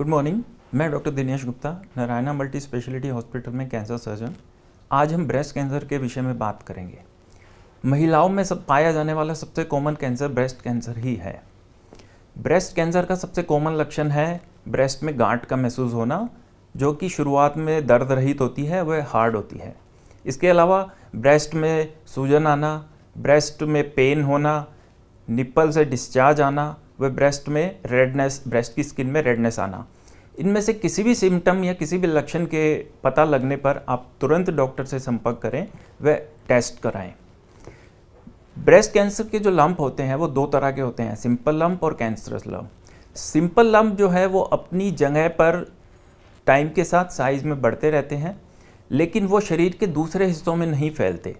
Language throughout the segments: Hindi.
गुड मॉर्निंग मैं doctor Dinesh Gupta Narayana multi speciality hospital में कैंसर सर्जन आज हम ब्रेस्ट कैंसर के विषय में बात करेंगे महिलाओं में सब पाया जाने वाला सबसे कॉमन कैंसर ब्रेस्ट कैंसर ही है ब्रेस्ट कैंसर का सबसे कॉमन लक्षण है ब्रेस्ट में गांठ का महसूस होना जो कि शुरुआत में दर्द रहित होती है वह हार्ड होती है इसके अलावा ब्रेस्ट में सूजन आना ब्रेस्ट में पेन होना निप्पल से डिस्चार्ज आना वह ब्रेस्ट में रेडनेस ब्रेस्ट की स्किन में रेडनेस आना इनमें से किसी भी सिम्टम या किसी भी लक्षण के पता लगने पर आप तुरंत डॉक्टर से संपर्क करें व टेस्ट कराएं ब्रेस्ट कैंसर के जो लंप होते हैं वो दो तरह के होते हैं सिंपल लंप और कैंसरस लंप सिंपल लंप जो है वो अपनी जगह पर टाइम के साथ साइज़ में बढ़ते रहते हैं लेकिन वो शरीर के दूसरे हिस्सों में नहीं फैलते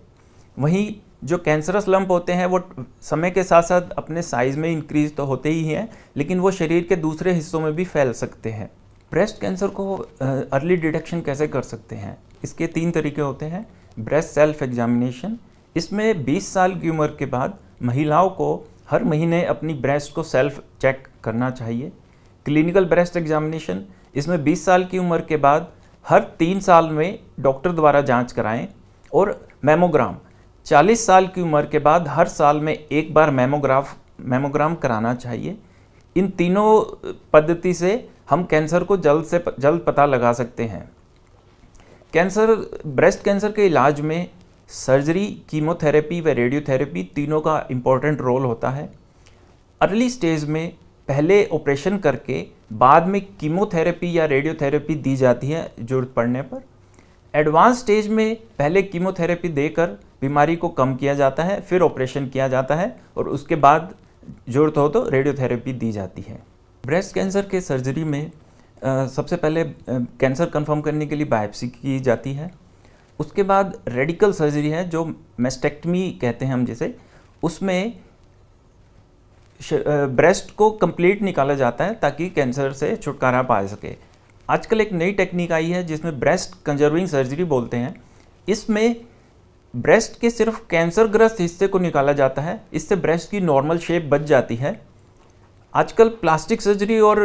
वहीं जो कैंसरस लंप होते हैं वो समय के साथ साथ अपने साइज़ में इंक्रीज तो होते ही हैं लेकिन वो शरीर के दूसरे हिस्सों में भी फैल सकते हैं ब्रेस्ट कैंसर को अर्ली डिटेक्शन कैसे कर सकते हैं इसके तीन तरीके होते हैं ब्रेस्ट सेल्फ एग्जामिनेशन इसमें 20 साल की उम्र के बाद महिलाओं को हर महीने अपनी ब्रेस्ट को सेल्फ चेक करना चाहिए क्लिनिकल ब्रेस्ट एग्जामिनेशन इसमें 20 साल की उम्र के बाद हर तीन साल में डॉक्टर द्वारा जांच कराएं और मेमोग्राम 40 साल की उम्र के बाद हर साल में एक बार मेमोग्राफ मेमोग्राम कराना चाहिए इन तीनों पद्धति से हम कैंसर को जल्द से जल्द पता लगा सकते हैं कैंसर ब्रेस्ट कैंसर के इलाज में सर्जरी कीमोथेरेपी व रेडियोथेरेपी तीनों का इम्पोर्टेंट रोल होता है अर्ली स्टेज में पहले ऑपरेशन करके बाद में कीमोथेरेपी या रेडियोथेरेपी दी जाती है जरूरत पड़ने पर एडवांस स्टेज में पहले कीमोथेरेपी देकर बीमारी को कम किया जाता है फिर ऑपरेशन किया जाता है और उसके बाद जरूरत हो तो रेडियोथेरेपी दी जाती है ब्रेस्ट कैंसर के सर्जरी में आ, सबसे पहले कैंसर कंफर्म करने के लिए बायोप्सी की जाती है उसके बाद रेडिकल सर्जरी है जो मेस्टेक्टमी कहते हैं हम जिसे उसमें ब्रेस्ट को कंप्लीट निकाला जाता है ताकि कैंसर से छुटकारा पा सके आजकल एक नई टेक्निक आई है जिसमें ब्रेस्ट कंजर्विंग सर्जरी बोलते हैं इसमें ब्रेस्ट के सिर्फ कैंसर ग्रस्त हिस्से को निकाला जाता है इससे ब्रेस्ट की नॉर्मल शेप बच जाती है आजकल प्लास्टिक सर्जरी और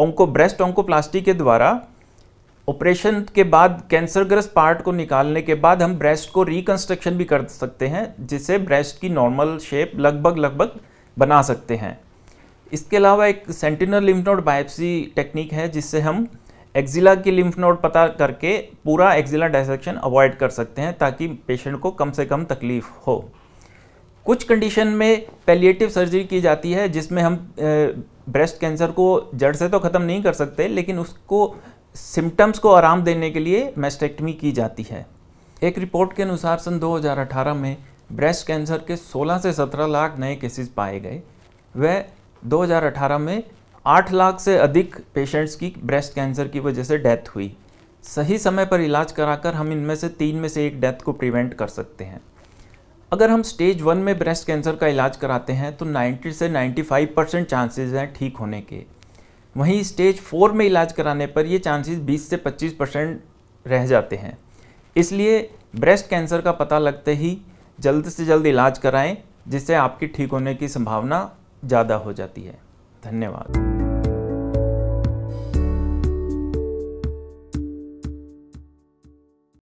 ओंको ब्रेस्ट ओंकोप्लास्टी के द्वारा ऑपरेशन के बाद कैंसरग्रस्त पार्ट को निकालने के बाद हम ब्रेस्ट को रिकन्स्ट्रक्शन भी कर सकते हैं जिससे ब्रेस्ट की नॉर्मल शेप लगभग लगभग बना सकते हैं इसके अलावा एक sentinel lymph node biopsy technique है जिससे हम एक्जिला की लिम्फ नोड पता करके पूरा एक्जिला डायसेक्शन अवॉइड कर सकते हैं ताकि पेशेंट को कम से कम तकलीफ हो कुछ कंडीशन में पेलिएटिव सर्जरी की जाती है जिसमें हम ब्रेस्ट कैंसर को जड़ से तो ख़त्म नहीं कर सकते लेकिन उसको सिम्टम्स को आराम देने के लिए मेस्टेक्टमी की जाती है एक रिपोर्ट के अनुसार सन 2018 में ब्रेस्ट कैंसर के 16 से 17 लाख नए केसेस पाए गए वह 2018 में आठ लाख से अधिक पेशेंट्स की ब्रेस्ट कैंसर की वजह से डेथ हुई सही समय पर इलाज कराकर हम इनमें से तीन में से एक डेथ को प्रिवेंट कर सकते हैं अगर हम स्टेज वन में ब्रेस्ट कैंसर का इलाज कराते हैं तो 90 से 95 परसेंट चांसेज हैं ठीक होने के वहीं स्टेज फोर में इलाज कराने पर ये चांसेस 20 से 25 परसेंट रह जाते हैं इसलिए ब्रेस्ट कैंसर का पता लगते ही जल्द से जल्द इलाज कराएं जिससे आपकी ठीक होने की संभावना ज़्यादा हो जाती है धन्यवाद